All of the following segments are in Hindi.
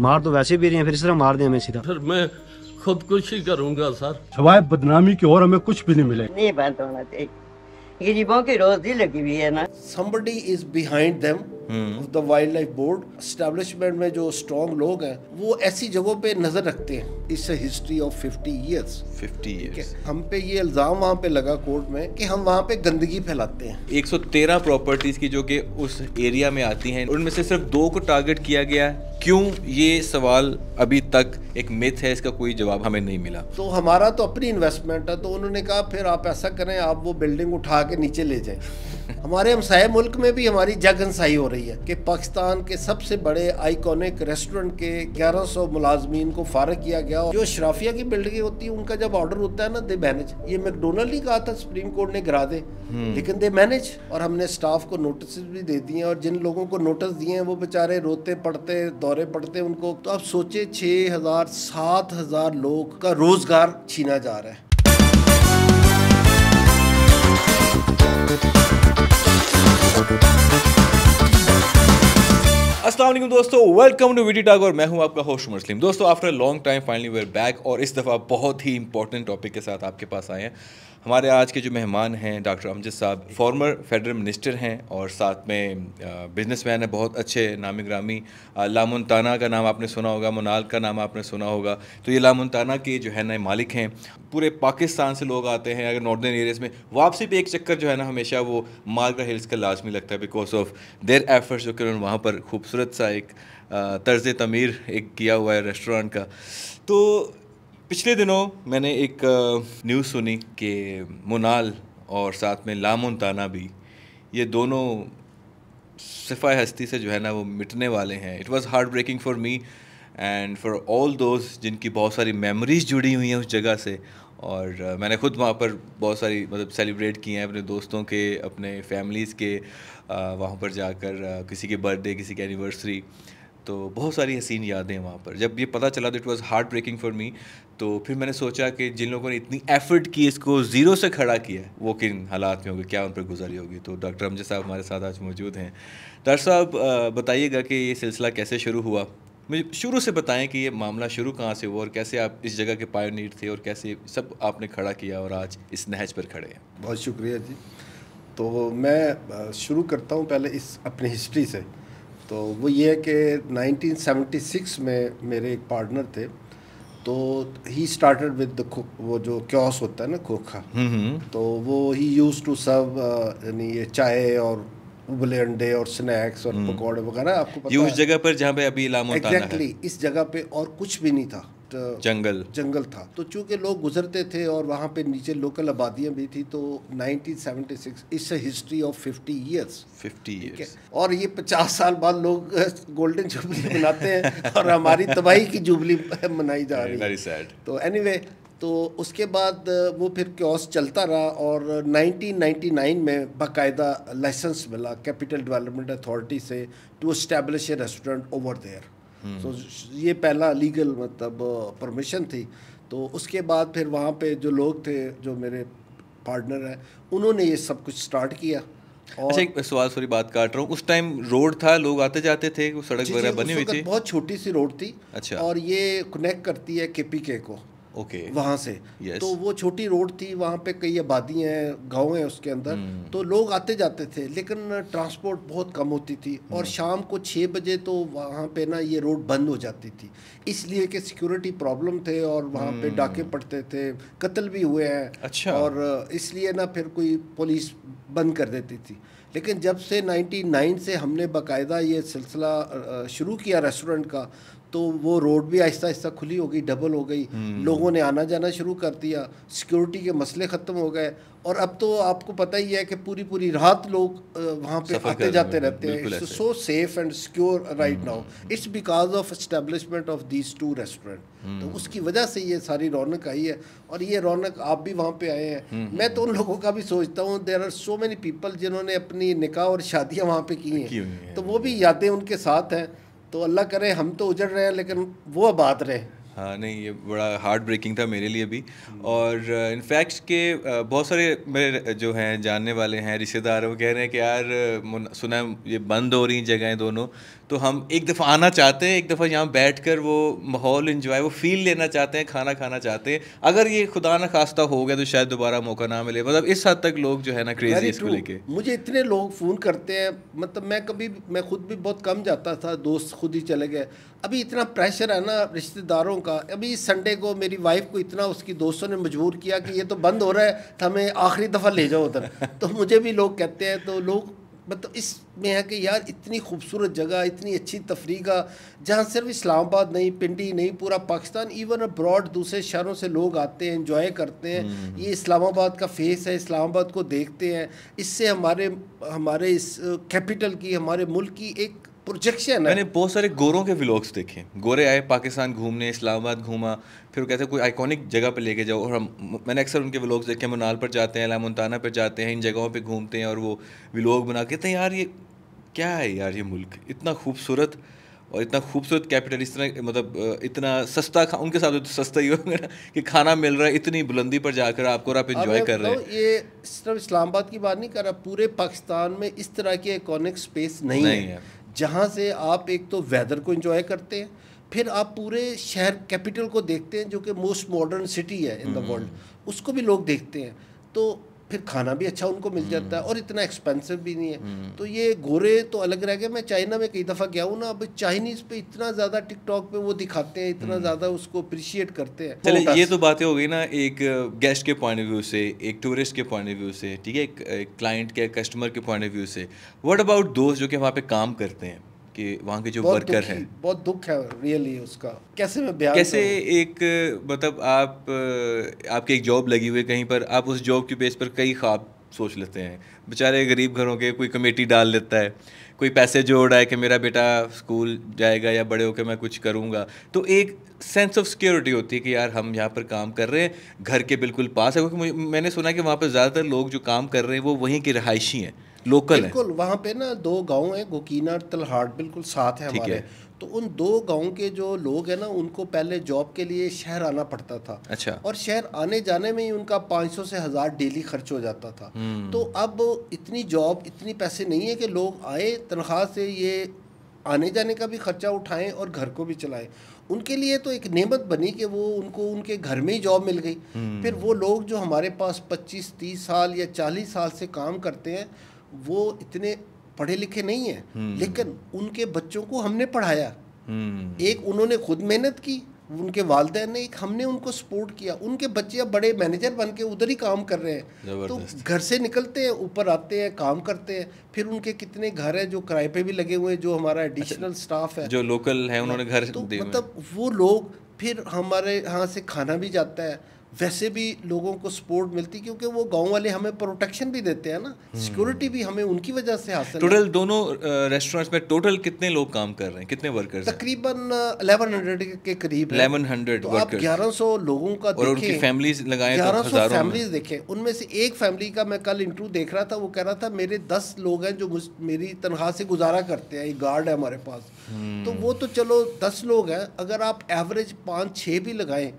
मार तो वैसे भी रही है फिर इस तरह मार दे हमें सीधा फिर मैं खुदकुशी करूंगा सर सवाए बदनामी की और हमें कुछ भी नहीं मिले नहीं बात तो होना चाहिए गरीबों की रोजी लगी हुई है ना द वाइल्ड लाइफ बोर्ड में जो स्ट्रॉन्ग लोग हैं वो ऐसी जगहों पे नजर रखते हैं इस हिस्ट्री ऑफ 50 इयर्स 50 इयर्स हम पे ये इल्जाम वहाँ पे लगा कोर्ट में कि हम वहाँ पे गंदगी फैलाते हैं 113 प्रॉपर्टीज की जो कि उस एरिया में आती हैं उनमें से सिर्फ दो को टारगेट किया गया है क्यों ये सवाल अभी तक एक मिथ है इसका कोई जवाब हमें नहीं मिला तो हमारा तो अपनी इन्वेस्टमेंट है तो उन्होंने कहा फिर आप ऐसा करें आप वो बिल्डिंग उठा के नीचे ले जाएं हमारे हमसाय मुल्क में भी हमारी जगनसाई हो रही है कि पाकिस्तान के सबसे बड़े आइकॉनिक रेस्टोरेंट के 1100 मुलाजमीन को फारग किया गया जो शराफिया की बिल्डिंग होती है उनका जब ऑर्डर होता है ना दे मैनेज ये मैकडोनल्ड ही कहा था सुप्रीम कोर्ट ने गिरा दे लेकिन दे मैनेज और हमने स्टाफ को नोटिस भी दे दिए और जिन लोगों को नोटिस दिए हैं वो बेचारे रोते पड़ते दौरे पड़ते उनको तो आप सोचे छः हज़ार सात हज़ार लोग का रोज़गार छीना जा रहा है असल दोस्तों वेलकम टू वीडियो टाग और मैं हूं आपका होस्ट मुस्लिम दोस्तों after long time finally we're back और इस दफ़ा बहुत ही इंपॉर्टेंट टॉपिक के साथ आपके पास आए हैं हमारे आज के जो मेहमान हैं डॉक्टर अमजद साहब फॉर्मर फेडरल मिनिस्टर हैं और साथ में बिजनेस मैन है बहुत अच्छे नामी ग्रामी लामुनताना ताना का नाम आपने सुना होगा मुनाल का नाम आपने सुना होगा तो ये लामुनताना ताना के जो है नए मालिक हैं पूरे पाकिस्तान से लोग आते हैं अगर नॉर्दर्न एरियाज़ में वापसी पे एक चक्कर जो है ना हमेशा वो मालगा हिल्स का लाजमी लगता है बिकॉज ऑफ देर एफर्ट्स जो कि उन्होंने वहाँ पर खूबसूरत सा एक तर्ज तमीर एक किया हुआ है रेस्टोरेंट का तो पिछले दिनों मैंने एक न्यूज़ सुनी कि मुनाल और साथ में लामुन ताना भी ये दोनों सिफा हस्ती से जो है ना वो मिटने वाले हैं it was heartbreaking for me and for all those जिनकी बहुत सारी मेमोरीज जुड़ी हुई हैं उस जगह से और मैंने खुद वहाँ पर बहुत सारी मतलब सेलिब्रेट किए हैं अपने दोस्तों के अपने फैमिलीज़ के वहाँ पर जाकर किसी के बर्थडे किसी की एनिवर्सरी तो बहुत सारी हसीन यादें वहाँ पर जब ये पता चला that was heartbreaking for me तो फिर मैंने सोचा कि जिन लोगों ने इतनी एफर्ट की इसको ज़ीरो से खड़ा किया वो किन हालात में होगी क्या उन पर गुजारी होगी तो डॉक्टर अमजद साहब हमारे साथ आज मौजूद हैं डॉक्टर साहब बताइएगा कि ये सिलसिला कैसे शुरू हुआ मुझे शुरू से बताएं कि ये मामला शुरू कहाँ से हुआ और कैसे आप इस जगह के नीट थे और कैसे सब आपने खड़ा किया और आज इस नहज पर खड़े हैं बहुत शुक्रिया जी तो मैं शुरू करता हूँ पहले इस अपनी हिस्ट्री से तो वो ये है कि 1976 में मेरे एक पार्टनर थे तो ही स्टार्टेड विद वो जो क्योस होता है ना खोखा हम्म, हम्म। तो वो ही यूज टू सर्व यानी ये चाय और उबले अंडे और स्नैक्स और हम्म। पकौड़े वगैरह आपको पता उस जगह पर जहाँ पे अभी इलाम एग्जैक्टली exactly, इस जगह पे और कुछ भी नहीं था जंगल जंगल था तो चूंकि लोग गुजरते थे और वहाँ पे नीचे लोकल आबादियाँ भी थी तो 1976 इस हिस्ट्री ऑफ 50 इयर्स 50 इयर्स और ये 50 साल बाद लोग गोल्डन जुबली मनाते हैं और हमारी तबाही की जुबली मनाई जा रही है तो एनी anyway, तो उसके बाद वो फिर क्योस चलता रहा और 1999 में बाकायदा लाइसेंस मिला कैपिटल डेवलपमेंट अथॉरिटी से to establish a restaurant over there hmm. तो ये पहला लीगल मतलब परमिशन थी तो उसके बाद फिर वहाँ पे जो लोग थे जो मेरे पार्टनर हैं उन्होंने ये सब कुछ स्टार्ट किया और अच्छा एक सवाल सॉरी बात काट रहा हूँ उस टाइम रोड था लोग आते जाते थे सड़क वगैरह बनी हुई थी बहुत छोटी सी रोड थी अच्छा और ये कनेक्ट करती है के के को ओके okay. वहाँ से yes. तो वो छोटी रोड थी वहाँ पे कई आबादी हैं गांव हैं उसके अंदर hmm. तो लोग आते जाते थे लेकिन ट्रांसपोर्ट बहुत कम होती थी hmm. और शाम को छः बजे तो वहाँ पे ना ये रोड बंद हो जाती थी इसलिए कि सिक्योरिटी प्रॉब्लम थे और वहाँ hmm. पे डाके पड़ते थे कत्ल भी हुए हैं अच्छा और इसलिए ना फिर कोई पुलिस बंद कर देती थी लेकिन जब से 99 से हमने बाकायदा ये सिलसिला शुरू किया रेस्टोरेंट का तो वो रोड भी आहिस्ता आहिस्ता खुली हो गई डबल हो गई हम्म। लोगों ने आना जाना शुरू कर दिया सिक्योरिटी के मसले ख़त्म हो गए और अब तो आपको पता ही है कि पूरी पूरी रात लोग वहाँ पे आते जाते रहते हैं so safe and secure right now it's because of establishment of these two restaurant तो हम्म। उसकी वजह से ये सारी रौनक आई है और ये रौनक आप भी वहाँ पे आए हैं हम्म, मैं तो उन लोगों का भी सोचता हूँ there are so many people जिन्होंने अपनी निकाह और शादियाँ वहाँ पर की हैं तो वो भी यादें उनके साथ हैं तो अल्लाह करे हम तो उजड़ रहे हैं लेकिन वो बात रहे हाँ नहीं ये बड़ा हार्ड ब्रेकिंग था मेरे लिए भी और इनफैक्ट uh, के uh, बहुत सारे मेरे uh, जो हैं जानने वाले हैं रिश्तेदार वो कह रहे हैं कि यार सुना ये बंद हो रही जगहें दोनों तो हम एक दफ़ा आना चाहते हैं एक दफ़ा यहाँ बैठ कर वो माहौल इन्जॉय वो फील लेना चाहते हैं खाना खाना चाहते हैं अगर ये खुदा न खास्ता हो गया तो शायद दोबारा मौका ना मिले मतलब इस हद तक लोग जो है ना क्रेजी इसको लेके मुझे इतने लोग फ़ोन करते हैं मतलब मैं कभी मैं खुद भी बहुत कम जाता था दोस्त खुद ही चले गए अभी इतना प्रेशर है ना रिश्तेदारों का अभी संडे को मेरी वाइफ को इतना उसकी दोस्तों ने मजबूर किया कि ये तो बंद हो रहा है तो हमें आखिरी दफ़ा ले जाओ उधर तो मुझे भी लोग कहते हैं तो लोग मतलब इस में है कि यार इतनी खूबसूरत जगह इतनी अच्छी तफरी का जहाँ सिर्फ इस्लामाबाद नहीं पिंडी नहीं पूरा पाकिस्तान इवन अब्रॉड दूसरे शहरों से लोग आते हैं इंजॉय करते हैं हम्म। ये इस्लामाबाद का फेस है इस्लामाबाद को देखते हैं इससे हमारे हमारे इस कैपिटल की हमारे मुल्क की एक प्रोजेक्शन मैंने बहुत सारे गोरों के व्लॉग्स देखे गोरे आए पाकिस्तान घूमने इस्लामाबाद घूमा फिर कैसे कहते हैं कोई आइकॉनिक जगह पर लेके जाओ और हम मैंने अक्सर उनके व्लॉग्स देखे मनाल पर जाते हैं लामुनताना पर जाते हैं इन जगहों पर घूमते हैं और वो व्लॉग बना कहते हैं यार ये क्या है यार ये मुल्क इतना खूबसूरत और इतना खूबसूरत कैपिटल इस तरह मतलब इतना सस्ता खा उनके साथ तो सस्ता ही होगा ना कि खाना मिल रहा है इतनी बुलंदी पर जाकर आपको आप इन्जॉय कर रहे हैं ये सिर्फ इस्लामाबाद की बात नहीं कर रहा पूरे पाकिस्तान में इस तरह की इकोनिक स्पेस नहीं, नहीं है, है। जहाँ से आप एक तो वेदर को इन्जॉय करते हैं फिर आप पूरे शहर कैपिटल को देखते हैं जो कि मोस्ट मॉडर्न सिटी है इन द वर्ल्ड उसको भी लोग देखते हैं तो फिर खाना भी अच्छा उनको मिल जाता है और इतना एक्सपेंसिव भी नहीं है हम्म। तो ये गोरे तो अलग रह गए मैं चाइना में कई दफ़ा गया हूँ ना अब चाइनीज़ पे इतना ज़्यादा टिकटॉक पे वो दिखाते हैं इतना हम्म। ज़्यादा उसको अप्रिशिएट करते हैं चलिए ये तो बातें हो गई ना एक गेस्ट के पॉइंट ऑफ व्यू से एक टूरिस्ट के पॉइंट ऑफ व्यू से ठीक है एक क्लाइंट के कस्टमर के पॉइंट ऑफ व्यू से वट अबाउट दोस्त जो कि वहाँ पर काम करते हैं कि वहाँ के जो वर्कर हैं बहुत दुख है रियली उसका कैसे मैं ब्याह कैसे एक मतलब आप आपकी एक जॉब लगी हुई कहीं पर आप उस जॉब के बेस पर कई ख्वाब सोच लेते हैं बेचारे गरीब घरों के कोई कमेटी डाल लेता है कोई पैसे जोड़ रहा है कि मेरा बेटा स्कूल जाएगा या बड़े होकर मैं कुछ करूँगा तो एक सेंस ऑफ सिक्योरिटी होती है कि यार हम यहाँ पर काम कर रहे हैं घर के बिल्कुल पास है क्योंकि मैंने सुना कि वहाँ पर ज़्यादातर लोग जो काम कर रहे हैं वो वहीं के रहायशी हैं लोकल बिल्कुल वहाँ पे ना दो गांव हैं गोकीना और तलहाट बिल्कुल साथ है हमारे तो उन दो गांव के जो लोग हैं ना उनको पहले जॉब के लिए शहर आना पड़ता था अच्छा और शहर आने जाने में ही उनका 500 से हज़ार डेली खर्च हो जाता था हम्म। तो अब इतनी जॉब इतनी पैसे नहीं है कि लोग आए तनख्वाह से ये आने जाने का भी खर्चा उठाएं और घर को भी चलाएं उनके लिए तो एक नेमत बनी कि वो उनको उनके घर में ही जॉब मिल गई हम्म। फिर वो लोग जो हमारे पास 25 30 साल या 40 साल से काम करते हैं वो इतने पढ़े लिखे नहीं है हम्म। लेकिन उनके बच्चों को हमने पढ़ाया हम्म। एक उन्होंने खुद मेहनत की उनके वालदे ने एक हमने उनको सपोर्ट किया उनके बच्चे अब बड़े मैनेजर बन के उधर ही काम कर रहे हैं तो घर से निकलते हैं ऊपर आते हैं काम करते हैं फिर उनके कितने घर हैं जो किराए पे भी लगे हुए हैं जो हमारा एडिशनल अच्छा, स्टाफ है जो लोकल है उन्होंने घर तो मतलब वो लोग फिर हमारे यहाँ से खाना भी जाता है वैसे भी लोगों को सपोर्ट मिलती क्योंकि वो गांव वाले हमें प्रोटेक्शन भी देते हैं ना सिक्योरिटी हम्म। भी हमें उनकी वजह से हासिल टोटल दोनों रेस्टोरेंट्स में टोटल कितने लोग काम कर रहे हैं कितने वर्कर्स तकरीबन हंड्रेड के करीब 1100 हंड्रेड तो आप सौ लोगों का और उनकी फैमिलीज लगाए तो ग्यारह सौ फैमिलीज देखे उनमें से एक फैमिली का मैं कल इंटरव्यू देख रहा था वो कह रहा था मेरे दस लोग हैं जो मेरी तनख्वाह से गुजारा करते हैं एक गार्ड है हमारे पास हम्म। तो वो तो चलो दस लोग हैं अगर आप एवरेज पाँच छः भी लगाएं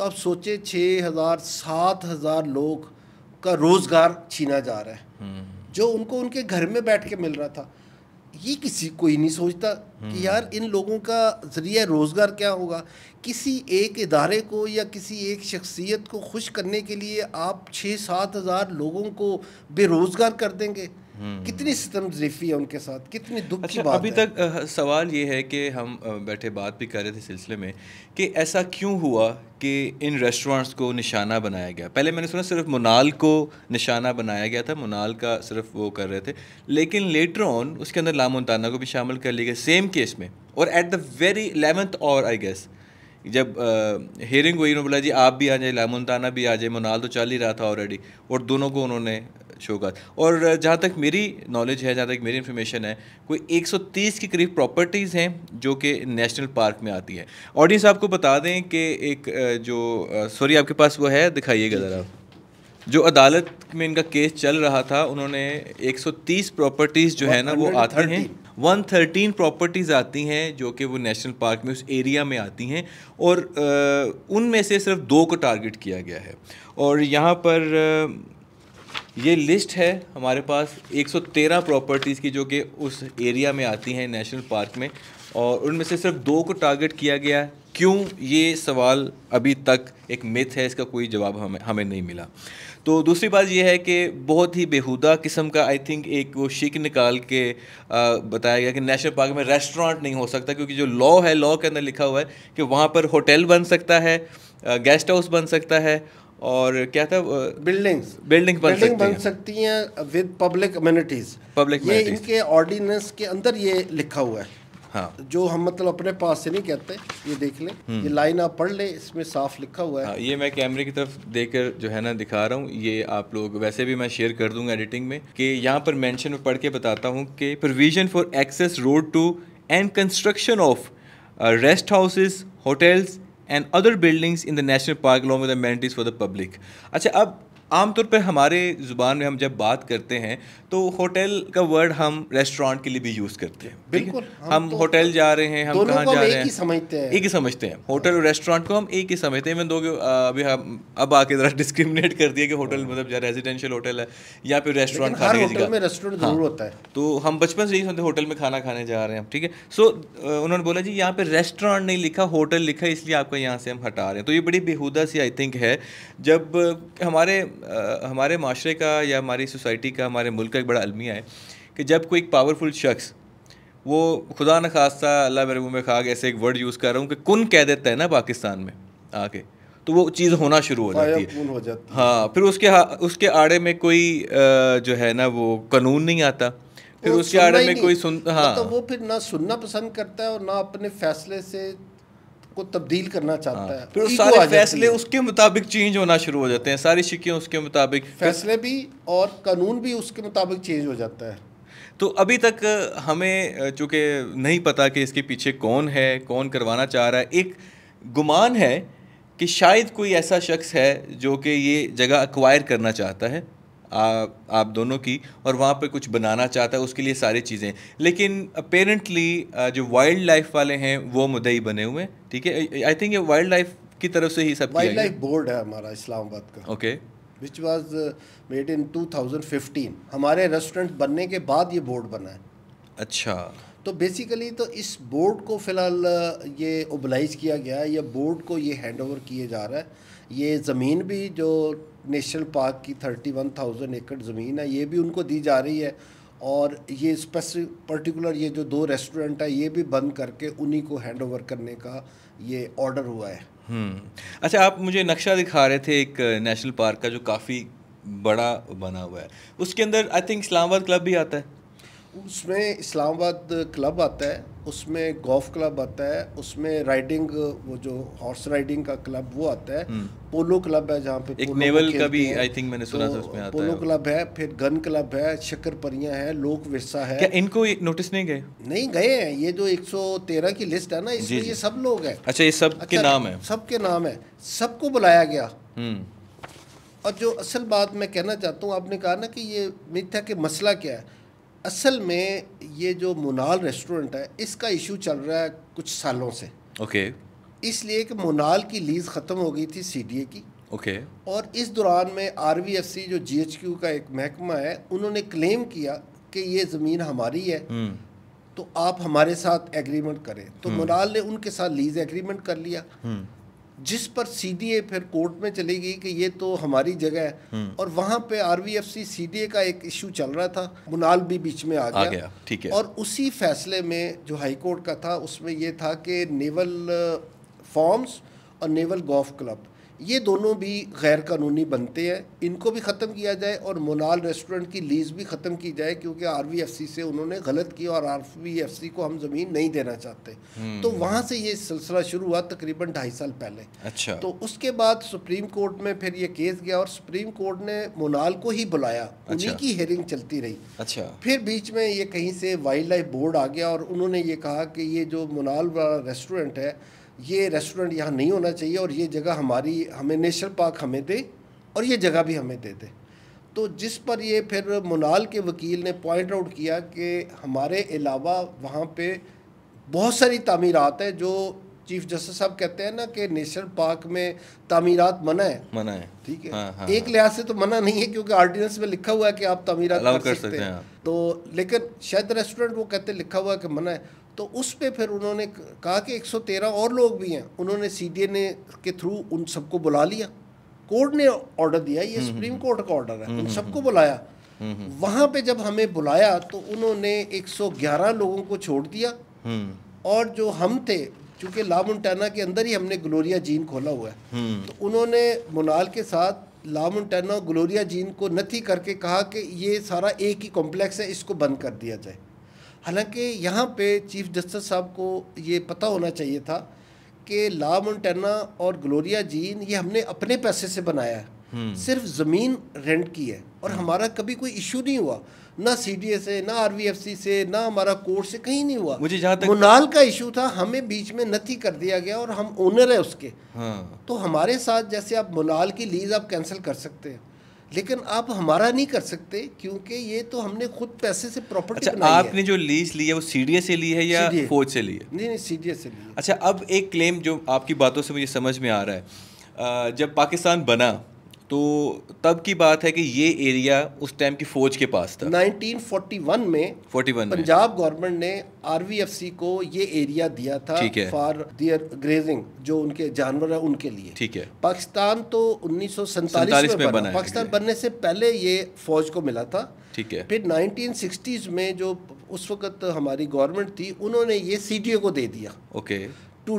तो आप सोचे छः हज़ार सात हज़ार लोग का रोज़गार छीना जा रहा है हम्म। जो उनको उनके घर में बैठ के मिल रहा था ये किसी कोई नहीं सोचता कि हम्म। यार इन लोगों का ज़रिया रोज़गार क्या होगा किसी एक इदारे को या किसी एक शख्सियत को खुश करने के लिए आप छः सात हज़ार लोगों को बेरोज़गार कर देंगे हम्म। कितनी सितम जीफी है उनके साथ कितनी दुख अच्छा, की बात अभी है। तक आ, सवाल ये है कि हम बैठे बात भी कर रहे थे सिलसिले में कि ऐसा क्यों हुआ कि इन रेस्टोरेंट्स को निशाना बनाया गया पहले मैंने सुना सिर्फ मुनाल को निशाना बनाया गया था मुनाल का सिर्फ वो कर रहे थे लेकिन लेटर ऑन उसके अंदर लामोताना को भी शामिल कर लिया गया सेम केस में और एट द वेरी एलेवेंथ और आई गेस जब हेरिंग हुई उन्होंने बोला जी आप भी आ जाए लामुनताना भी आ जाए मोनाल तो चल ही रहा था ऑलरेडी और दोनों को उन्होंने शो कर और जहाँ तक मेरी नॉलेज है जहाँ तक मेरी इन्फॉर्मेशन है कोई 130 के करीब प्रॉपर्टीज़ हैं जो कि नेशनल पार्क में आती है ऑडियंस आपको बता दें कि एक जो सॉरी आपके पास वो है दिखाइएगा ज़रा जो अदालत में इनका केस चल रहा था उन्होंने 130 प्रॉपर्टीज़ जो है ना वो आती हैं 113 प्रॉपर्टीज़ आती हैं जो कि वो नेशनल पार्क में उस एरिया में आती हैं और उनमें से सिर्फ दो को टारगेट किया गया है और यहाँ पर ये लिस्ट है हमारे पास 113 प्रॉपर्टीज़ की जो कि उस एरिया में आती हैं नेशनल पार्क में और उनमें से सिर्फ दो को टारगेट किया गया क्यों ये सवाल अभी तक एक मिथ है इसका कोई जवाब हमें हमें नहीं मिला तो दूसरी बात यह है कि बहुत ही बेहुदा किस्म का आई थिंक एक वो शिक निकाल के आ, बताया गया कि नेशनल पार्क में रेस्टोरेंट नहीं हो सकता क्योंकि जो लॉ है लॉ के अंदर लिखा हुआ है कि वहाँ पर होटल बन सकता है गेस्ट हाउस बन सकता है और क्या था बिल्डिंग्स बिल्डिंग बन बिल्डिंग बन सकती हैं विद पब्लिक अम्यूनिटीज पब्लिक ये इनके ऑर्डिनेंस के अंदर ये लिखा हुआ है हाँ। जो हम मतलब अपने पास से नहीं कहते ये देख ले हम्म। ये लाइन आप पढ़ लें इसमें साफ लिखा हुआ है हाँ, ये मैं कैमरे की तरफ देखकर जो है ना दिखा रहा हूँ ये आप लोग वैसे भी मैं शेयर कर दूंगा एडिटिंग में कि यहाँ पर मेंशन में पढ़ के बताता हूँ कि provision for access road to and construction of rest houses hotels and other buildings in the national park along with for the public अच्छा अब आमतौर पर हमारे ज़ुबान में हम जब बात करते हैं तो होटल का वर्ड हम रेस्टोरेंट के लिए भी यूज़ करते हैं बिल्कुल हम, हम तो होटल जा रहे हैं हम कहाँ जा रहे हैं समझते हैं एक ही समझते हैं होटल और रेस्टोरेंट को हम एक ही समझते हैं मैं दो अभी हम अब आके ज़रा डिस्क्रिमिनेट कर दिया कि होटल मतलब जहाँ रेजिडेंशियल होटल है या फिर रेस्टोरेंट खाने की जगह रेस्टोरेंट हाँ। ज़रूर होता है तो हम बचपन से यही समझते होटल में खाना खाने जा रहे हैं ठीक है सो उन्होंने बोला जी यहाँ पे रेस्टोरेंट नहीं लिखा होटल लिखा इसलिए आपको यहाँ से हम हटा रहे हैं तो ये बड़ी बेहूदा सी आई थिंक है जब हमारे हमारे माशरे का या हमारी सोसाइटी का हमारे मुल्क का एक बड़ा अलमिया है कि जब कोई एक पावरफुल शख्स वो खुदा न खास्ता अल्लाह मेरे मुँह में खा ऐसे एक वर्ड यूज़ कर रहा हूँ कि कुन कह देता है ना पाकिस्तान में आके तो वो चीज़ होना शुरू हो जाती है हो जाती हाँ फिर उसके हाँ, उसके आड़े में कोई जो है ना वो कानून नहीं आता फिर उसके आड़े में कोई सुन हाँ तो वो फिर ना सुनना पसंद करता है और ना अपने फैसले से को तब्दील करना चाहता हाँ। है फिर सारे फैसले उसके मुताबिक चेंज होना शुरू हो जाते हैं सारी शिकें उसके मुताबिक फैसले भी और कानून भी उसके मुताबिक चेंज हो जाता है तो अभी तक हमें चूँकि नहीं पता कि इसके पीछे कौन है कौन करवाना चाह रहा है एक गुमान है कि शायद कोई ऐसा शख्स है जो कि ये जगह अक्वायर करना चाहता है आप दोनों की और वहाँ पे कुछ बनाना चाहता है उसके लिए सारी चीज़ें लेकिन अपेरेंटली जो वाइल्ड लाइफ वाले हैं वो मुदई बने हुए हैं ठीक है आई थिंक ये वाइल्ड लाइफ की तरफ से ही सब वाइल्ड लाइफ बोर्ड है हमारा इस्लामाबाद का okay which was made into हमारे रेस्टोरेंट बनने के बाद ये बोर्ड बना है अच्छा तो बेसिकली तो इस बोर्ड को फ़िलहाल ये ओबलाइज किया गया है या बोर्ड को ये हैंड ओवर किए जा रहा है ये ज़मीन भी जो नेशनल पार्क की थर्टी वन थाउजेंड एकड़ ज़मीन है ये भी उनको दी जा रही है और ये स्पेसिफिक पर्टिकुलर ये जो दो रेस्टोरेंट है ये भी बंद करके उन्हीं को हैंड ओवर करने का ये ऑर्डर हुआ है हम्म। अच्छा आप मुझे नक्शा दिखा रहे थे एक नेशनल पार्क का जो काफ़ी बड़ा बना हुआ है उसके अंदर आई थिंक इस्लामाबाद क्लब भी आता है उसमें इस्लामाबाद क्लब आता है उसमें गोल्फ क्लब आता है उसमें राइडिंग वो जो हॉर्स राइडिंग का क्लब वो आता है पोलो हम्म। क्लब है जहाँ पे एक नेवल का भी आई थिंक मैंने सुना तो था उसमें आता पोलो है क्लब है फिर गन क्लब है शक्करपरियाँ है लोक विरसा है क्या इनको नोटिस नहीं गए नहीं गए हैं ये जो 113 की लिस्ट है ना इसमें ये सब लोग हैं अच्छा ये सब के अच्छा, नाम है सबके नाम है सबको बुलाया गया हम्म। और जो असल बात मैं कहना चाहता हूँ आपने कहा ना कि ये मिथ्या के मसला क्या है असल में ये जो मुनाल रेस्टोरेंट है इसका इशू चल रहा है कुछ सालों से ओके okay. इसलिए कि मुनाल की लीज़ ख़त्म हो गई थी सी डी ए की ओके okay. और इस दौरान में आर वी एफ सी जो जी एच क्यू का एक महकमा है उन्होंने क्लेम किया कि ये ज़मीन हमारी है hmm. तो आप हमारे साथ एग्रीमेंट करें तो hmm. मुनाल ने उनके साथ लीज़ एग्रीमेंट कर लिया hmm. जिस पर सीडीए फिर कोर्ट में चली गई कि ये तो हमारी जगह है हम्म। और वहाँ पे आरवीएफसी सीडीए का एक इशू चल रहा था मुनाल भी बीच में आ गया, आ गया ठीक है और उसी फैसले में जो हाई कोर्ट का था उसमें ये था कि नेवल फॉर्म्स और नेवल गोल्फ क्लब ये दोनों भी गैर कानूनी बनते हैं इनको भी ख़त्म किया जाए और मोनाल रेस्टोरेंट की लीज़ भी ख़त्म की जाए क्योंकि आर से उन्होंने गलत किया और आर को हम ज़मीन नहीं देना चाहते हम्म। तो वहाँ से ये सिलसिला शुरू हुआ तकरीबन ढाई साल पहले अच्छा तो उसके बाद सुप्रीम कोर्ट में फिर ये केस गया और सुप्रीम कोर्ट ने मोनाल को ही बुलाया अच्छा। उन्हीं की हेयरिंग चलती रही अच्छा फिर बीच में ये कहीं से वाइल्ड लाइफ बोर्ड आ गया और उन्होंने ये कहा कि ये जो मोनाल वाला रेस्टोरेंट है ये रेस्टोरेंट यहाँ नहीं होना चाहिए और ये जगह हमारी हमें नेशनल पार्क हमें दे और ये जगह भी हमें दे दे तो जिस पर ये फिर मुनाल के वकील ने पॉइंट आउट किया कि हमारे अलावा वहाँ पे बहुत सारी तमीरत हैं जो चीफ जस्टिस साहब कहते हैं ना कि नेशनल पार्क में तमीरत मना है मना है ठीक है हाँ, हाँ, हाँ, एक लिहाज से तो मना नहीं है क्योंकि आर्डिनेंस में लिखा हुआ है कि आप तमीरत कर, कर सकते हैं हाँ। तो लेकिन शायद रेस्टोरेंट वो कहते लिखा हुआ है कि मना है तो उस पर फिर उन्होंने कहा कि 113 और लोग भी हैं उन्होंने सी डी ने के थ्रू उन सबको बुला लिया कोर्ट ने ऑर्डर दिया ये hmm, hmm, supreme hmm. Court का ऑर्डर है उन सबको बुलाया वहाँ पे जब हमें बुलाया तो उन्होंने 111 लोगों को छोड़ दिया और जो हम थे चूँकि लामोन्टाना के अंदर ही हमने ग्लोरिया जीन खोला हुआ है तो उन्होंने मुनाल के साथ और ग्लोरिया जीन को नथी करके कहा कि ये सारा एक ही कॉम्प्लेक्स है इसको बंद कर दिया जाए हालांकि यहाँ पे चीफ जस्टिस साहब को ये पता होना चाहिए था कि ला मोन्टेना और ग्लोरिया जीन ये हमने अपने पैसे से बनाया है हम्म। सिर्फ ज़मीन रेंट की है और हम्म। हमारा कभी कोई इशू नहीं हुआ ना सी डी ए से ना आर वी एफ सी से ना हमारा कोर्ट से कहीं नहीं हुआ मुझे जहाँ तक मुनाल का इशू था हमें बीच में नथी कर दिया गया और हम ओनर है उसके हाँ। तो हमारे साथ जैसे आप मुनाल की लीज आप कैंसिल कर सकते हैं लेकिन आप हमारा नहीं कर सकते क्योंकि ये तो हमने खुद पैसे से प्रॉपर्टी अच्छा, बनाई आपने है। जो लीज ली है वो सी से ली है या फौज से ली है नहीं नहीं सी से ली अच्छा अब एक क्लेम जो आपकी बातों से मुझे समझ में आ रहा है जब पाकिस्तान बना तो तब की बात है कि ये एरिया उस टाइम की फौज के पास था 1941 में 41 में पंजाब गवर्नमेंट ने आरवीएफसी को ये एरिया दिया था फॉर दियर ग्रेजिंग जो उनके जानवर है उनके लिए ठीक है पाकिस्तान तो उन्नीस में, में बना, पाकिस्तान बनने से पहले ये फौज को मिला था ठीक है फिर नाइनटीन में जो उस वक्त हमारी गवर्नमेंट थी उन्होंने ये सी को दे दिया okay to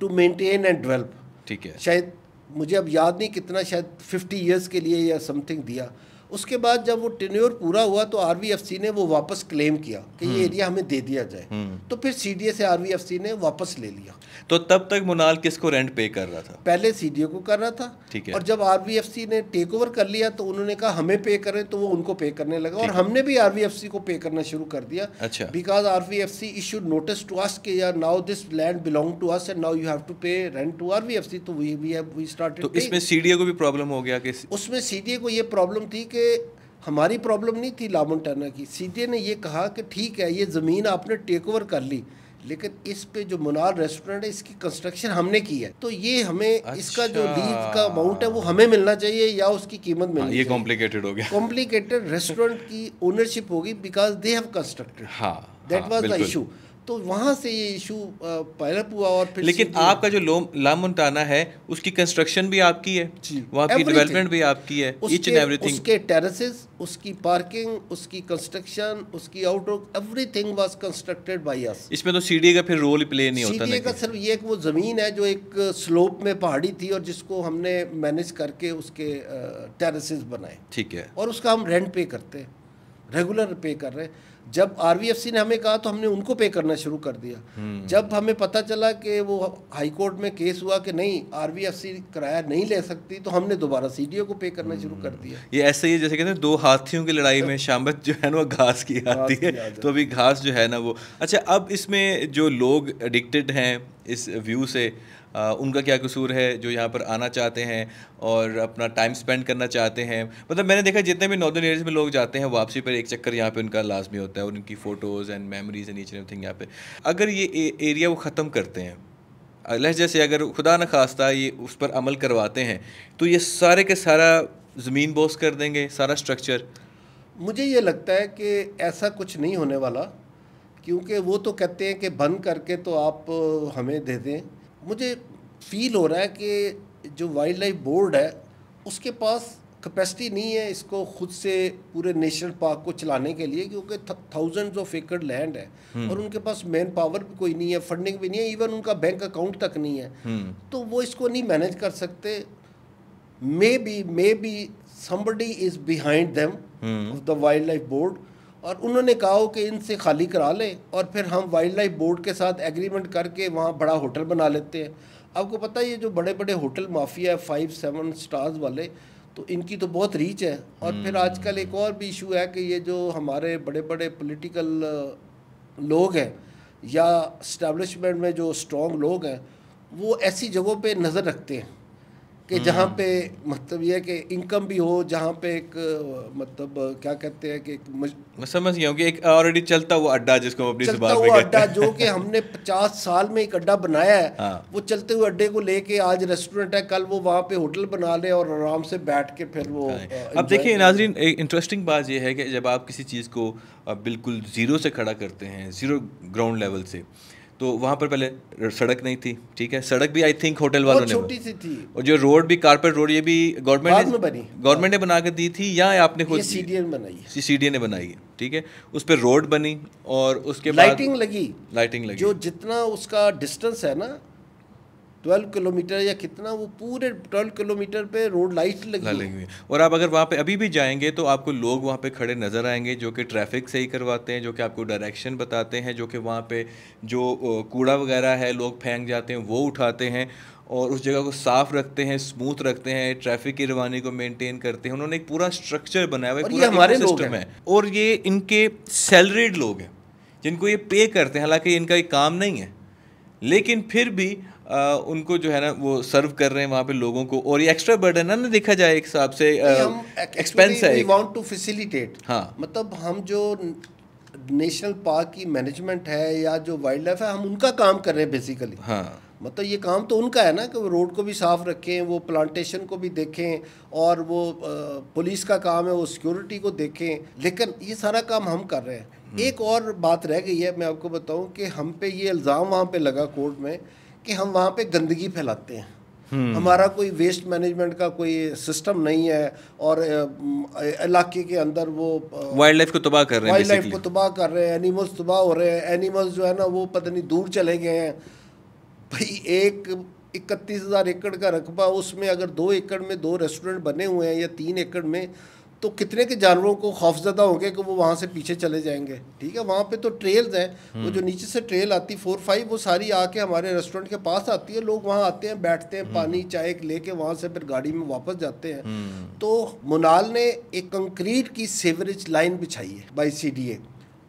to maintain and develop ठीक है शायद मुझे अब याद नहीं कितना शायद फिफ्टी ईयर्स के लिए या समथिंग दिया उसके बाद जब वो टेन्योर पूरा हुआ तो आरवीएफसी ने वो वापस क्लेम किया कि ये एरिया हम्म। हमें दे दिया जाए हम्म। तो फिर सीडीए से आरवीएफसी ने वापस ले लिया तो तब तक मुनाल किसको रेंट पे कर रहा था पहले सीडीए को कर रहा था ठीक है और जब आरवीएफसी ने टेक ओवर कर लिया तो उन्होंने कहा हमें पे करें तो वो उनको पे करने लगा और हमने भी आर को पे करना शुरू कर दिया अच्छा because R V F C issue notice to us के यार now this land belong to us and now you have to pay rent to RVFC तो we we have we started तो इसमें सीडीए को भी प्रॉब्लम हो गया कि उसमें सीडीए को ये प्रॉब्लम थी कि कि हमारी प्रॉब्लम नहीं थी लामनटाना की सीधे ने ये कहा कि ठीक है ये ज़मीन आपने टेक ओवर कर ली लेकिन इस पे जो मुनार रेस्टोरेंट है इसकी कंस्ट्रक्शन हमने की है तो ये हमें अच्छा। इसका जो लीज अच्छा। का अमाउंट है वो हमें मिलना चाहिए या उसकी कीमत मिलनी हाँ, ये कॉम्प्लिकेटेड हो गया कॉम्प्लिकेटेड रेस्टोरेंट की ओनरशिप होगी बिकॉज दे हैव कंस्ट्रक्टेड हाँ दैट वाज द इशू तो वहाँ से ये इशू पैरअप हुआ और फिर लेकिन आपका जो लोम लामुनताना है उसकी कंस्ट्रक्शन भी आपकी है वहाँ की डेवलपमेंट भी आपकी है ईच एंड एवरीथिंग उसके टेरेसेस उसकी पार्किंग उसकी कंस्ट्रक्शन उसकी outdoor everything was constructed by us इसमें तो सीडीए का फिर रोल प्ले नहीं होता सीडीए का सिर्फ ये एक वो ज़मीन है जो एक स्लोप में पहाड़ी थी और जिसको हमने मैनेज करके उसके टेरेसेस बनाए ठीक है और उसका हम रेंट पे करते हैं रेगुलर पे कर रहे हैं जब आर ने हमें कहा तो हमने उनको पे करना शुरू कर दिया हम्म। जब हमें पता चला कि वो कोर्ट में केस हुआ कि नहीं आर किराया नहीं ले सकती तो हमने दोबारा सी को पे करना शुरू कर हम्म। दिया ये ऐसे ही जैसे कहते हैं दो हाथियों की लड़ाई में शामत जो है ना वो घास की आती है तो अभी घास जो है ना वो अच्छा अब इसमें जो लोग एडिक्टेड हैं इस व्यू से उनका क्या कसूर है जो यहाँ पर आना चाहते हैं और अपना टाइम स्पेंड करना चाहते हैं मतलब मैंने देखा जितने भी नॉर्दर्न एरियाज में लोग जाते हैं वापसी पर एक चक्कर यहाँ पर उनका लाजमी होता है और उनकी photos and memories and each thing यहाँ पर अगर ये एरिया वो ख़त्म करते हैं लहजे से अगर खुदा न खास्ता ये उस पर अमल करवाते हैं तो ये सारे के सारा ज़मीन बोस कर देंगे सारा स्ट्रक्चर मुझे ये लगता है कि ऐसा कुछ नहीं होने वाला क्योंकि वो तो कहते हैं कि बंद करके तो आप हमें दे दें मुझे फील हो रहा है कि जो वाइल्ड लाइफ बोर्ड है उसके पास कैपेसिटी नहीं है इसको खुद से पूरे नेशनल पार्क को चलाने के लिए क्योंकि थाउजेंड्स ऑफ एकड़ लैंड है हम्म। और उनके पास मैन पावर भी कोई नहीं है फंडिंग भी नहीं है इवन उनका बैंक अकाउंट तक नहीं है हम्म। तो वो इसको नहीं मैनेज कर सकते maybe maybe somebody is behind them of the wildlife board और उन्होंने कहा हो कि इनसे खाली करा लें और फिर हम वाइल्ड लाइफ बोर्ड के साथ एग्रीमेंट करके वहाँ बड़ा होटल बना लेते हैं आपको पता है ये जो बड़े बड़े होटल माफिया है फाइव सेवन स्टार्स वाले तो इनकी तो बहुत रीच है और फिर हम्म। आजकल एक और भी इशू है कि ये जो हमारे बड़े बड़े पोलिटिकल लोग हैं या इस्टबलिशमेंट में जो स्ट्रॉन्ग लोग हैं वो ऐसी जगहों पे नज़र रखते हैं कि जहाँ हम्म। पे मतलब ये कि इनकम भी हो जहाँ पे एक मतलब क्या कहते हैं कि मज... मैं समझ गया कि एक ऑलरेडी चलता हुआ अड्डा जिसको अपनी चलता हुआ अड्डा जो कि हमने पचास साल में एक अड्डा बनाया है हाँ। वो चलते हुए अड्डे को लेके आज रेस्टोरेंट है कल वो वहाँ पे होटल बना ले और आराम से बैठ के फिर वो uh, अब देखिए नाजरीन एक इंटरेस्टिंग बात यह है कि जब आप किसी चीज़ को uh, बिल्कुल ज़ीरो से खड़ा करते हैं ज़ीरो ग्राउंड लेवल से तो वहाँ पर पहले सड़क नहीं थी ठीक है सड़क भी आई थिंक होटल वालों ने छोटी सी थी और जो रोड भी कारपेट रोड ये भी गवर्नमेंट ने बनी गवर्नमेंट ने बनाकर दी थी या आपने खुद सी डी बनाई सी डी ने बनाई है ठीक है उस पर रोड बनी और उसके लाइटिंग लगी लाइटिंग लगी जो जितना उसका डिस्टेंस है ना ट्वेल्व किलोमीटर या कितना वो पूरे ट्वेल्व किलोमीटर पे रोड लाइट लगी हुई हुई और आप अगर वहाँ पे अभी भी जाएंगे तो आपको लोग वहाँ पे खड़े नज़र आएंगे जो कि ट्रैफिक सही करवाते हैं जो कि आपको डायरेक्शन बताते हैं जो कि वहाँ पे जो कूड़ा वगैरह है लोग फेंक जाते हैं वो उठाते हैं और उस जगह को साफ रखते हैं स्मूथ रखते हैं ट्रैफिक की रवानी को मेंटेन करते हैं उन्होंने एक पूरा स्ट्रक्चर बनाया हुआ पूरा हमारे सिस्टम है और ये इनके सैलरीड लोग हैं जिनको ये पे करते हैं हालांकि इनका ये काम नहीं है लेकिन फिर भी आ, उनको जो है ना वो सर्व कर रहे हैं वहाँ पे लोगों को और ये एक्स्ट्रा बर्डन ना ना देखा जाए एक हिसाब से एक्सपेंस है वांट टू फैसिलिटेट हाँ मतलब हम जो नेशनल पार्क की मैनेजमेंट है या जो वाइल्ड लाइफ है हम उनका काम कर रहे हैं बेसिकली हाँ मतलब ये काम तो उनका है ना कि वो रोड को भी साफ रखें वो प्लांटेशन को भी देखें और वो पुलिस का काम है वो सिक्योरिटी को देखें लेकिन ये सारा काम हम कर रहे हैं हम्म। एक और बात रह गई है मैं आपको बताऊं कि हम पे ये इल्ज़ाम वहाँ पे लगा कोर्ट में कि हम वहाँ पे गंदगी फैलाते हैं हम्म। हमारा कोई वेस्ट मैनेजमेंट का कोई सिस्टम नहीं है और इलाके के अंदर वो वाइल्ड लाइफ को तबाह कर रहे हैं वाइल्ड लाइफ को तबाह कर रहे हैं एनिमल्स तबाह हो रहे हैं एनिमल्स जो है ना वो पता नहीं दूर चले गए हैं भाई एक इकतीस हज़ार एकड़ का रकबा उसमें अगर दो एकड़ में दो रेस्टोरेंट बने हुए हैं या तीन एकड़ में तो कितने के जानवरों को खौफजदा होंगे कि वो वहाँ से पीछे चले जाएंगे ठीक है वहाँ पे तो ट्रेल्स हैं वो हम्म। जो नीचे से ट्रेल आती फोर फाइव वो सारी आके हमारे रेस्टोरेंट के पास आती है लोग वहाँ आते हैं बैठते हैं पानी हम्म। चाय लेके वहाँ से फिर गाड़ी में वापस जाते हैं हम्म। तो मुनाल ने एक कंक्रीट की सीवरेज लाइन बिछाई है बाई सी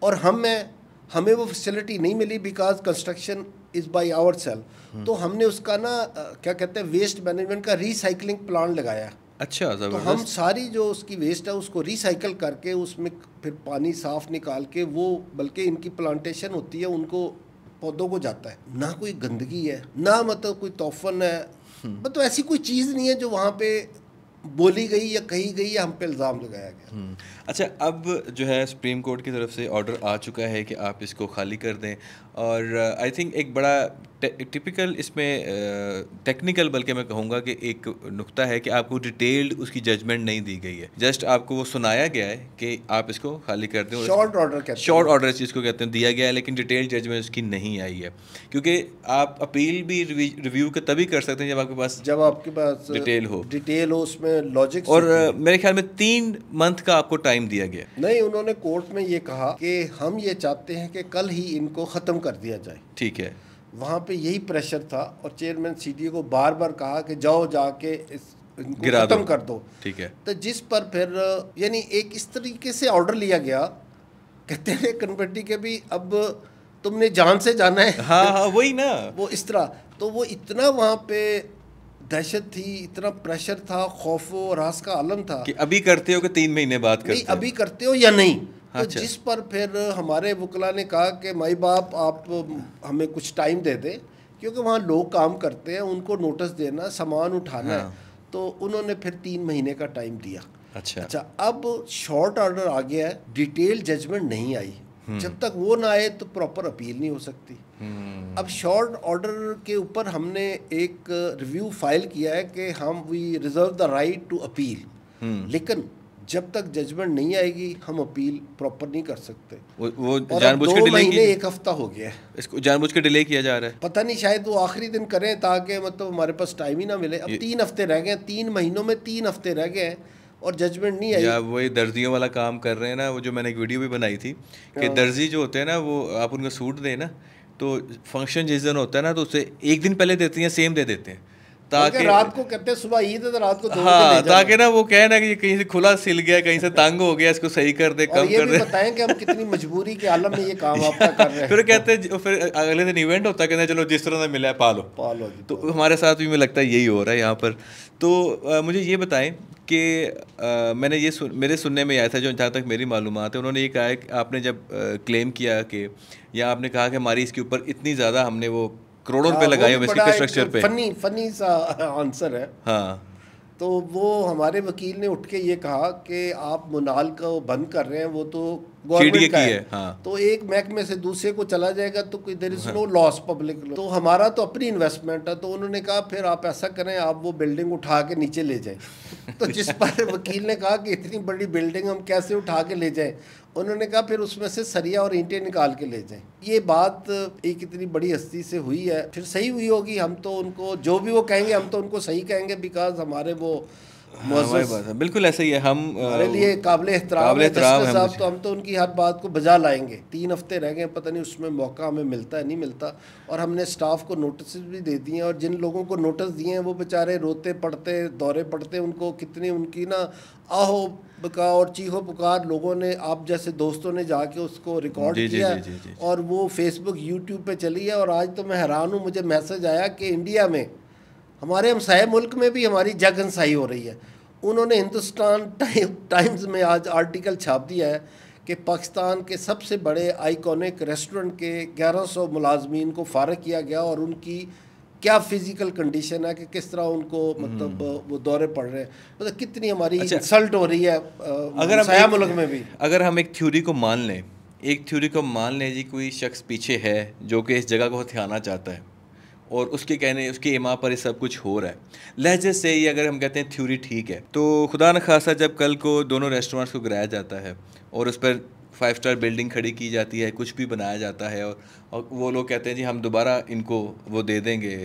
और हमें हमें वो फैसिलिटी नहीं मिली because construction is by our self तो हमने उसका ना क्या कहते हैं वेस्ट मैनेजमेंट का रिसाइकलिंग प्लान लगाया अच्छा तो हम सारी जो उसकी वेस्ट है उसको रिसाइकल करके उसमें फिर पानी साफ निकाल के वो बल्कि इनकी प्लांटेशन होती है उनको पौधों को जाता है ना कोई गंदगी है ना मतलब कोई तोहफन है हम्म। मतलब ऐसी कोई चीज़ नहीं है जो वहाँ पे बोली गई या कही गई या हम पे इल्ज़ाम लगाया गया हम्म। अच्छा अब जो है सुप्रीम कोर्ट की तरफ से ऑर्डर आ चुका है कि आप इसको खाली कर दें और आई थिंक एक बड़ा टिपिकल इसमें टेक्निकल बल्कि मैं कहूँगा कि एक नुकता है कि आपको डिटेल्ड उसकी जजमेंट नहीं दी गई है जस्ट आपको वो सुनाया गया है कि आप इसको खाली कर दें शॉर्ट ऑर्डर शॉर्ट ऑर्डर इस चीज़ को कहते हैं दिया गया है लेकिन डिटेल जजमेंट उसकी नहीं आई है क्योंकि आप अपील भी रिव्यू का तभी कर सकते हैं जब आपके पास जब आपके पास डिटेल हो डिटेल हो उसमें लॉजिक और मेरे ख्याल में तीन मंथ का आपको टाइम दिया गया नहीं उन्होंने कोर्ट में ये कहा कि हम ये चाहते हैं कि कल ही इनको ख़त्म कर दिया जाए ठीक है वहाँ पे यही प्रेशर था और चेयरमैन सी को बार बार कहा कि जाओ जाके इस खत्म कर दो ठीक है तो जिस पर फिर यानी एक इस तरीके से ऑर्डर लिया गया कहते हैं कनपट्टी के भी अब तुमने जान से जाना है हाँ हाँ वही ना वो इस तरह तो वो इतना वहाँ पे दहशत थी इतना प्रेशर था खौफ और रास का आलम था कि अभी करते हो कि तीन महीने बाद करते अभी करते हो या नहीं तो अच्छा। जिस पर फिर हमारे वकला ने कहा कि माई बाप आप हमें कुछ टाइम दे दें क्योंकि वहाँ लोग काम करते हैं उनको नोटिस देना सामान उठाना हाँ। तो उन्होंने फिर तीन महीने का टाइम दिया अच्छा अच्छा अब शॉर्ट ऑर्डर आ गया है डिटेल जजमेंट नहीं आई हम्म। जब तक वो ना आए तो प्रॉपर अपील नहीं हो सकती हम्म। अब शॉर्ट ऑर्डर के ऊपर हमने एक रिव्यू फाइल किया है कि हम we reserve the right to appeal लेकिन जब तक जजमेंट नहीं आएगी हम अपील प्रॉपर नहीं कर सकते वो, वो जानबूझ के डिले महीने एक हफ्ता हो गया है इसको जानबूझ के डिले किया जा रहा है पता नहीं शायद वो आखिरी दिन करें ताकि मतलब हमारे पास टाइम ही ना मिले अब तीन हफ्ते रह गए तीन महीनों में तीन हफ्ते रह गए और जजमेंट नहीं आई वही दर्जियों वाला काम कर रहे हैं ना वो जो मैंने एक वीडियो भी बनाई थी कि हाँ। दर्जी जो होते हैं ना वो आप उनको सूट दें ना तो फंक्शन जिस दिन होता है ना तो उसे एक दिन पहले देते हैं सेम दे देते हैं ताकि रात को कहते सुबह ईद है तो रात को हाँ ताकि ना वो कहे ना कि कहीं से खुला सिल गया कहीं से तंग हो गया इसको सही कर दे कम कर दे बताएं कि हम कितनी मजबूरी के आलम में ये काम आपका कर रहे हैं फिर कहते फिर अगले दिन इवेंट होता कहते चलो जिस तरह से मिला है पालो पालो तो हमारे साथ भी मुझे लगता है यही हो रहा है यहाँ पर तो मुझे ये बताएं कि मैंने ये सुन, मेरे सुनने में आया था जो जहाँ तक मेरी मालूम है उन्होंने ये कहा कि आपने जब आ, क्लेम किया कि या आपने कहा कि हमारी इसके ऊपर इतनी ज़्यादा हमने वो करोड़ों रुपए हाँ, लगाए हुए इसके तो स्ट्रक्चर पे फनी फनी सा आंसर है हाँ तो वो हमारे वकील ने उठ के ये कहा कि आप मुनाल का बंद कर रहे हैं वो तो गवर्नमेंट का है, है हाँ। तो एक में से दूसरे को चला जाएगा तो there is no loss public तो हमारा तो अपनी इन्वेस्टमेंट है तो उन्होंने कहा फिर आप ऐसा करें आप वो बिल्डिंग उठा के नीचे ले जाएं तो जिस पर वकील ने कहा कि इतनी बड़ी बिल्डिंग हम कैसे उठा के ले जाएं उन्होंने कहा फिर उसमें से सरिया और ईंटें निकाल के ले जाएं ये बात एक इतनी बड़ी हस्ती से हुई है फिर सही हुई होगी हम तो उनको जो भी वो कहेंगे हम तो उनको सही कहेंगे बिकॉज हमारे वो हाँ, बिल्कुल ऐसे ही है हम हमारे लिए काबिल साहब तो हम तो उनकी हर बात को बजा लाएंगे तीन हफ्ते रह गए पता नहीं उसमें मौका हमें मिलता है नहीं मिलता और हमने स्टाफ को नोटिस भी दे दिए हैं और जिन लोगों को नोटिस दिए हैं वो बेचारे रोते पड़ते दौरे पड़ते उनको कितनी उनकी ना आहो बका और चीहो पुकार लोगों ने आप जैसे दोस्तों ने जाके उसको रिकॉर्ड किया और वो फेसबुक यूट्यूब पे चली है और आज तो मैं हैरान हूँ मुझे मैसेज आया कि इंडिया में हमारे हमसाय मुल्क में भी हमारी जग हंसाई हो रही है उन्होंने हिंदुस्तान टाइम टाइम्स में आज आर्टिकल छाप दिया है कि पाकिस्तान के सबसे बड़े आइकॉनिक रेस्टोरेंट के 1100 मुलाजमीन को फारग किया गया और उनकी क्या फिजिकल कंडीशन है कि किस तरह उनको मतलब हम्म। वो दौरे पड़ रहे हैं मतलब कितनी हमारी अच्छा, इंसल्ट हो रही है अगर हम मुल्क में भी अगर हम एक थ्योरी को मान लें एक थ्योरी को मान लें जी कोई शख्स पीछे है जो कि इस जगह को हथियाना चाहता है और उसके कहने उसके इमा पर ये सब कुछ हो रहा है लहजे से ही अगर हम कहते हैं थ्योरी ठीक है तो खुदा न खासा जब कल को दोनों रेस्टोरेंट्स को गिराया जाता है और उस पर फाइव स्टार बिल्डिंग खड़ी की जाती है कुछ भी बनाया जाता है और, और वो लोग कहते हैं जी हम दोबारा इनको वो दे देंगे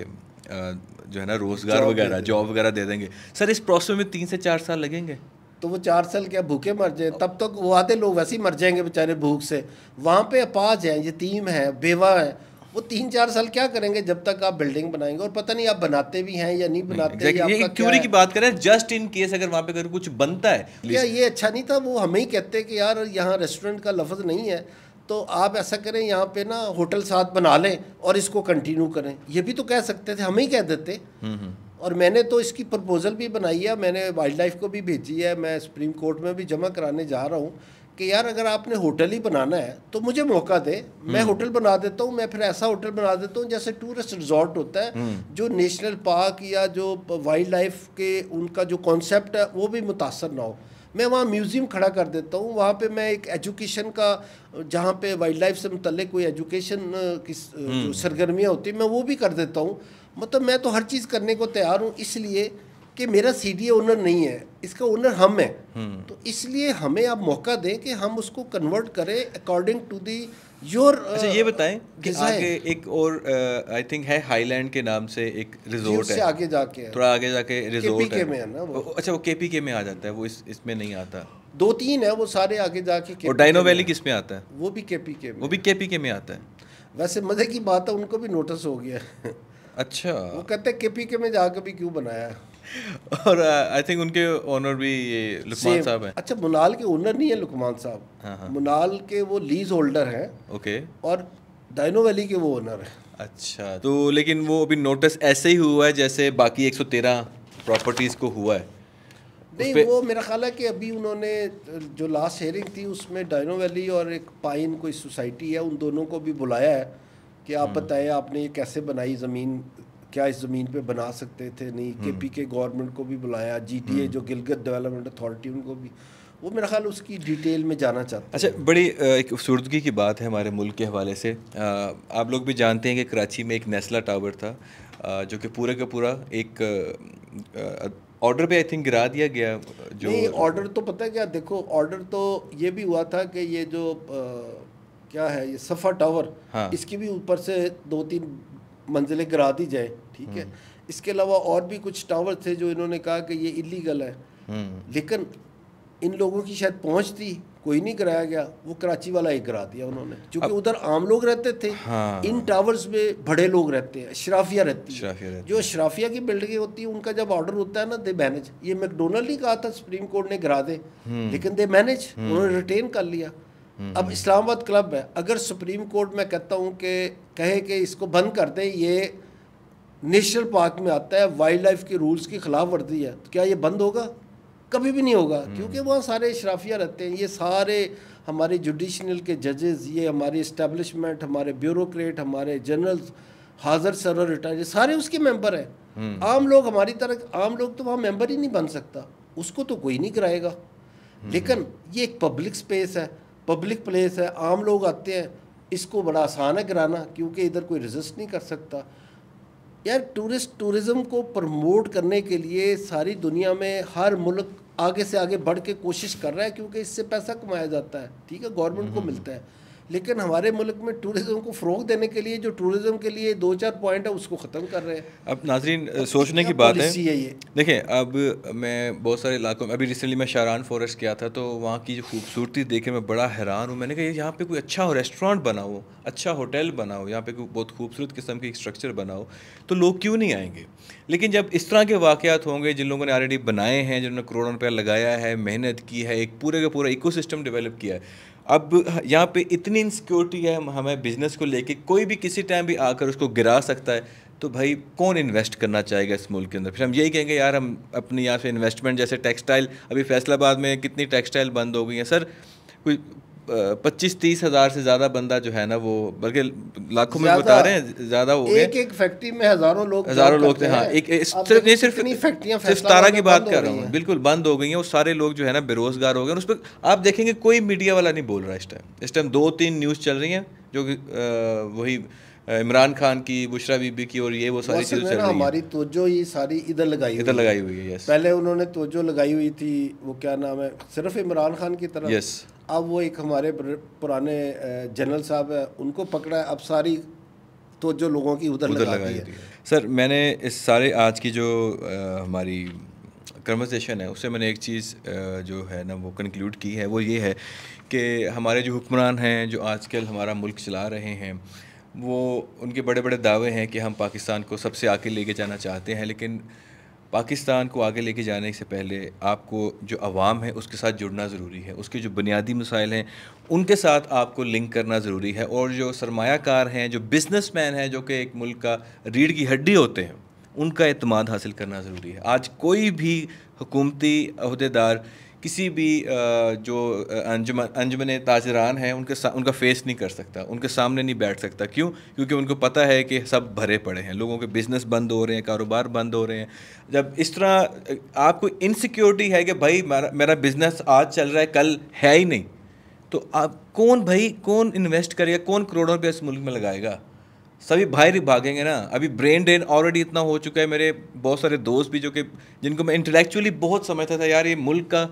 जो है ना रोज़गार वगैरह जॉब वगैरह दे देंगे सर इस प्रोसेस में तीन से चार साल लगेंगे तो वो चार साल क्या भूखे मर जाए तब तक तो वो आधे लोग वैसे ही मर जाएंगे बेचारे भूख से वहाँ पे अपाज हैं यतीम हैं बेवा हैं वो तीन चार साल क्या करेंगे जब तक आप बिल्डिंग बनाएंगे और पता नहीं आप बनाते भी हैं या नहीं बनाते exactly. या ये क्यूरी की बात करें जस्ट इन केस अगर वहाँ पे अगर कुछ बनता है क्या ये अच्छा नहीं था वो हमें ही कहते कि यार यहाँ रेस्टोरेंट का लफज नहीं है तो आप ऐसा करें यहाँ पे ना होटल साथ बना लें और इसको कंटिन्यू करें ये भी तो कह सकते थे हम ही कह देते हम्म, हम्म। और मैंने तो इसकी प्रपोज़ल भी बनाई है मैंने वाइल्ड लाइफ को भी भेजी है मैं सुप्रीम कोर्ट में भी जमा कराने जा रहा हूँ कि यार अगर आपने होटल ही बनाना है तो मुझे मौका दे हम्म। मैं होटल बना देता हूँ मैं फिर ऐसा होटल बना देता हूँ जैसे टूरिस्ट रिजॉर्ट होता है हम्म। जो नेशनल पार्क या जो वाइल्ड लाइफ के उनका जो कॉन्सेप्ट है वो भी मुतासर ना हो मैं वहाँ म्यूज़ियम खड़ा कर देता हूँ वहाँ पे मैं एक एजुकेशन का जहाँ पे वाइल्ड लाइफ से मुतल कोई एजुकेशन की हम्म। सरगर्मियाँ होती हैं मैं वो भी कर देता हूँ मतलब मैं तो हर चीज़ करने को तैयार हूँ इसलिए कि मेरा सी डी ओनर नहीं है इसका ओनर हम है हम्म। तो इसलिए हमें आप मौका दें कि हम उसको कन्वर्ट करें अकॉर्डिंग टू दी योर अच्छा ये uh, बताएं कि आगे एक और आई uh, थिंक है हाईलैंड के नाम से एक रिजोर्ट है आगे जाके थोड़ा आगे जाके रिजोर्ट है, में है ना वो अच्छा वो केपीके में आ जाता है वो इस इसमें नहीं आता दो तीन है वो सारे आगे जाके और डाइनो वैली किस में आता है वो भी केपीके में वो भी केपीके में आता है वैसे मजे की बात है उनको भी नोटिस हो गया अच्छा वो कहते हैं केपीके में जाकर भी क्यों बनाया और आई uh, थिंक उनके ओनर भी ये लुकमान साहब हैं अच्छा मुनाल के ओनर नहीं है लुकमान साहब हाँ हाँ. मुनाल के वो लीज होल्डर हैं ओके और डाइनो वैली के वो ओनर हैं अच्छा तो लेकिन वो अभी नोटिस ऐसे ही हुआ है जैसे बाकी 113 प्रॉपर्टीज़ को हुआ है नहीं वो मेरा ख्याल है कि अभी उन्होंने जो लास्ट हेयरिंग थी उसमें डाइनो वैली और एक पाइन कोई सोसाइटी है उन दोनों को भी बुलाया है कि आप हम्म। बताएं आपने ये कैसे बनाई ज़मीन क्या इस ज़मीन पे बना सकते थे नहीं हम्म। के पी के गवर्नमेंट को भी बुलाया जी टी ए जो गिलगत डेवलपमेंट अथॉरिटी उनको भी वो मेरा ख्याल उसकी डिटेल में जाना चाहता अच्छा बड़ी एक खूबसूरतगी की बात है हमारे मुल्क के हवाले से आप लोग भी जानते हैं कि कराची में एक नेस्ला टावर था जो कि पूरे का पूरा एक ऑर्डर पे आई थिंक गिरा दिया गया जो ऑर्डर तो पता है क्या देखो ऑर्डर तो ये भी हुआ था कि ये जो आ, क्या है ये सफ़ा टावर हाँ। इसकी भी ऊपर से दो तीन मंजिलें गिरा दी जाए ठीक है इसके अलावा और भी कुछ टावर थे जो इन्होंने कहा कि ये इलीगल है हम्म। लेकिन इन लोगों की शायद पहुँच थी कोई नहीं कराया गया वो कराची वाला ही करा दिया उन्होंने क्योंकि उधर आम लोग रहते थे हाँ। इन टावर्स में बड़े लोग रहते हैं शराफिया रहती है रहती जो शराफिया की बिल्डिंगें होती है उनका जब ऑर्डर होता है ना दे मैनेज ये मैकडोनल्ड ही कहा था सुप्रीम कोर्ट ने गिरा दे हम्म। लेकिन दे मैनेज हम्म। उन्होंने रिटेन कर लिया अब इस्लामाबाद क्लब है अगर सुप्रीम कोर्ट में कहता हूँ कि कहे कि इसको बंद कर दें ये नेशनल पार्क में आता है वाइल्ड लाइफ के रूल्स की खिलाफ वर्जी है तो क्या ये बंद होगा कभी भी नहीं होगा हम्म। क्योंकि वहाँ सारे शराफिया रहते हैं ये सारे हमारे जुडिशनल के जजेस ये हमारे इस्टेब्लिशमेंट हमारे ब्यूरोक्रेट हमारे जनरल्स हाजिर सर रिटायर सारे उसके मेंबर हैं हम्म। आम लोग हमारी तरह आम लोग तो वहाँ मेंबर ही नहीं बन सकता उसको तो कोई नहीं कराएगा हम्म। लेकिन ये एक पब्लिक स्पेस है पब्लिक प्लेस है आम लोग आते हैं इसको बड़ा आसान है कराना क्योंकि इधर कोई रजिस्ट नहीं कर सकता यार टूरिस्ट टूरिज़म को प्रमोट करने के लिए सारी दुनिया में हर मुल्क आगे से आगे बढ़ के कोशिश कर रहा है क्योंकि इससे पैसा कमाया जाता है ठीक है गवर्नमेंट को हम्म, हम्म, मिलता हम्म। है लेकिन हमारे मुल्क में टूरिज़्म को फ़रोग देने के लिए जो टूरिज़्म के लिए दो चार पॉइंट है उसको ख़त्म कर रहे हैं अब नाजरीन सोचने की बात है, ये देखें अब मैं बहुत सारे इलाकों में अभी रिसेंटली मैं शाहरान फॉरेस्ट गया था तो वहाँ की जो खूबसूरती देखे मैं बड़ा हैरान हूँ मैंने कहा यहाँ पे कोई अच्छा रेस्टोरेंट बनाओ अच्छा होटल बनाओ यहाँ पर कोई बहुत खूबसूरत किस्म की स्ट्रक्चर बनाओ तो लोग क्यों नहीं आएंगे लेकिन जब इस तरह के वाक़त होंगे जिन लोगों ने ऑलरेडी बनाए हैं जिन्होंने करोड़ों रुपया लगाया है मेहनत की है एक पूरे का पूरा इको डेवलप किया है अब यहाँ पे इतनी इनसिक्योरिटी है हमें बिज़नेस को लेके कोई भी किसी टाइम भी आकर उसको गिरा सकता है तो भाई कौन इन्वेस्ट करना चाहेगा इस मुल्क के अंदर फिर हम यही कहेंगे यार हम अपने यहाँ से इन्वेस्टमेंट जैसे टेक्सटाइल अभी फैसलाबाद में कितनी टेक्सटाइल बंद हो गई हैं सर कोई पच्चीस तीस हज़ार से ज़्यादा बंदा जो है ना वो बल्कि लाखों में बता रहे हैं ज़्यादा हो गए एक एक फैक्ट्री में हज़ारों लोग हज़ारों लोग थे हाँ एक सिर्फ नहीं सिर्फ फैक्ट्रियाँ सिर्फ तारा की बात कर रहा हूँ बिल्कुल बंद हो गई है और सारे लोग जो है ना बेरोज़गार हो गए उस पर आप देखेंगे कोई मीडिया वाला नहीं बोल रहा इस टाइम इस टाइम दो तीन न्यूज़ चल रही है जो वही इमरान खान की बुशरा बीबी की और ये वो सारी चीज़ें चल रही हमारी तोजो ही सारी इधर लगाई इधर लगाई हुई है पहले उन्होंने तोजो लगाई हुई थी वो क्या नाम है सिर्फ इमरान खान की तरफ यस अब वो एक हमारे पुराने जनरल साहब हैं उनको पकड़ा है अब सारी तो जो लोगों की उधर, लगा, लगा दी है सर मैंने इस सारे आज की जो आ, हमारी कन्वर्सेशन है उससे मैंने एक चीज़ जो है ना वो कंक्लूड की है वो ये है कि हमारे जो हुक्मरान हैं जो आजकल हमारा मुल्क चला रहे हैं वो उनके बड़े बड़े दावे हैं कि हम पाकिस्तान को सबसे आगे लेके जाना चाहते हैं लेकिन पाकिस्तान को आगे लेके जाने से पहले आपको जो आवाम है उसके साथ जुड़ना ज़रूरी है उसके जो बुनियादी मसाइल हैं उनके साथ आपको लिंक करना ज़रूरी है और जो सरमाकार हैं जो बिजनेस मैन हैं जो कि एक मुल्क का रीढ़ की हड्डी होते हैं उनका अतमाद हासिल करना ज़रूरी है आज कोई भी हुकूमती अहदेदार किसी भी जो अंजमन अंजमन ताजरान हैं उनके उनका फेस नहीं कर सकता उनके सामने नहीं बैठ सकता क्यों क्योंकि उनको पता है कि सब भरे पड़े हैं लोगों के बिज़नेस बंद हो रहे हैं कारोबार बंद हो रहे हैं जब इस तरह आपको इनसिक्योरिटी है कि भाई मेरा मेरा बिज़नेस आज चल रहा है कल है ही नहीं तो आप कौन भाई कौन इन्वेस्ट करेगा कौन करोड़ों रुपया इस मुल्क में लगाएगा सभी बाहर ही भागेंगे ना अभी ब्रेन ड्रेन ऑलरेडी इतना हो चुका है मेरे बहुत सारे दोस्त भी जो कि जिनको मैं इंटेलेक्चुअली बहुत समझता था यार ये मुल्क का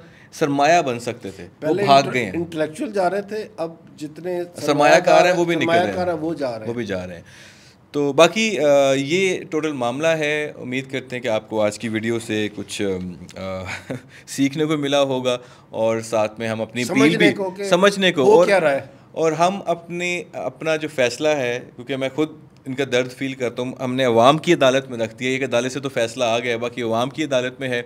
सरमाया बन सकते थे वो भाग गए हैं इंटेलेक्चुअल जा रहे थे अब जितने सरमायाकार हैं वो भी निकल रहे हैं वो जा रहे हैं वो भी जा रहे हैं तो बाकी ये टोटल मामला है उम्मीद करते हैं कि आपको आज की वीडियो से कुछ आ, सीखने को मिला होगा और साथ में हम अपनी समझने भी को समझने को और क्या रहा है और हम अपने अपना जो फैसला है क्योंकि मैं खुद इनका दर्द फील करता हूँ हमने अवाम की अदालत में रख दिया एक अदालत से तो फैसला आ गया है बाकी अवाम की अदालत में है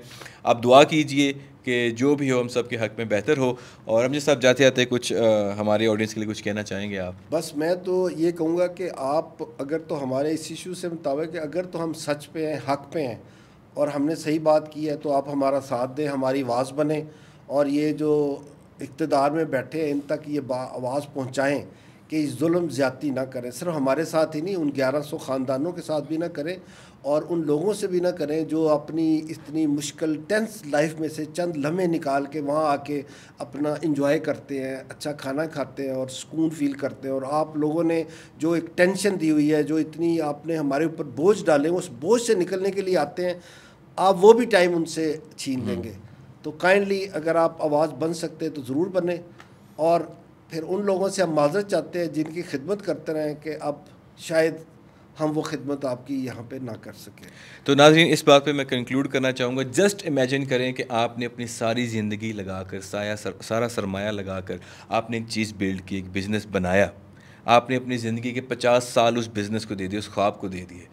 आप दुआ कीजिए कि जो भी हो हम सब के हक में बेहतर हो और हम साहब जाते जाते कुछ आ, हमारे ऑडियंस के लिए कुछ कहना चाहेंगे आप बस मैं तो ये कहूँगा कि आप अगर तो हमारे इस इशू से मुताबिक अगर तो हम सच पे हैं हक पे हैं और हमने सही बात की है तो आप हमारा साथ दें हमारी आवाज़ बने और ये जो इकतदार में बैठे हैं इन तक ये आवाज़ पहुँचाएँ कि इस जुल्म ज़्यादती ना करें सिर्फ हमारे साथ ही नहीं उन ग्यारह सौ ख़ानदानों के साथ भी ना करें और उन लोगों से भी ना करें जो अपनी इतनी मुश्किल टेंस लाइफ में से चंद लम्हे निकाल के वहाँ आके अपना इंजॉय करते हैं अच्छा खाना खाते हैं और सुकून फील करते हैं और आप लोगों ने जो एक टेंशन दी हुई है जो इतनी आपने हमारे ऊपर बोझ डाले उस बोझ से निकलने के लिए आते हैं आप वो भी टाइम उनसे छीन हम्म। लेंगे तो काइंडली अगर आप आवाज़ बन सकते हैं तो ज़रूर बने और फिर उन लोगों से हम माजरत चाहते हैं जिनकी खिदमत करते रहें कि अब शायद हम वो खिदमत आपकी यहाँ पे ना कर सकें तो नाजरीन इस बात पे मैं कंक्लूड करना चाहूँगा जस्ट इमेजिन करें कि आपने अपनी सारी ज़िंदगी लगा कर साया सर, सारा सरमाया लगा कर आपने एक चीज़ बिल्ड की एक बिज़नेस बनाया आपने अपनी ज़िंदगी के पचास साल उस बिज़नेस को दे दिए उस ख्वाब को दे दिए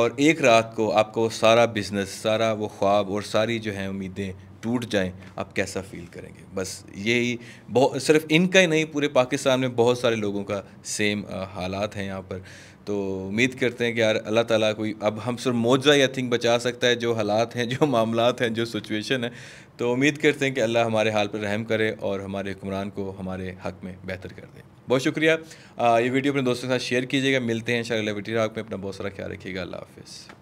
और एक रात को आपको सारा बिज़नेस सारा वो ख्वाब और सारी जो है उम्मीदें टूट जाएं आप कैसा फील करेंगे बस यही बहुत सिर्फ इनका ही नहीं पूरे पाकिस्तान में बहुत सारे लोगों का सेम हालात हैं यहाँ पर तो उम्मीद करते हैं कि यार अल्लाह ताला कोई अब हम सिर्फ मौजा या थिंक बचा सकता है जो हालात हैं जो मामला हैं जो सिचुएशन है तो उम्मीद करते हैं कि अल्लाह हमारे हाल पर रहम करे और हमारे हुक्मरान को हमारे हक में बेहतर कर दे बहुत शुक्रिया ये वीडियो अपने दोस्तों के साथ शेयर कीजिएगा मिलते हैं शाला में अपना बहुत सारा ख्याल रखिएगा अल्लाह हाफिज़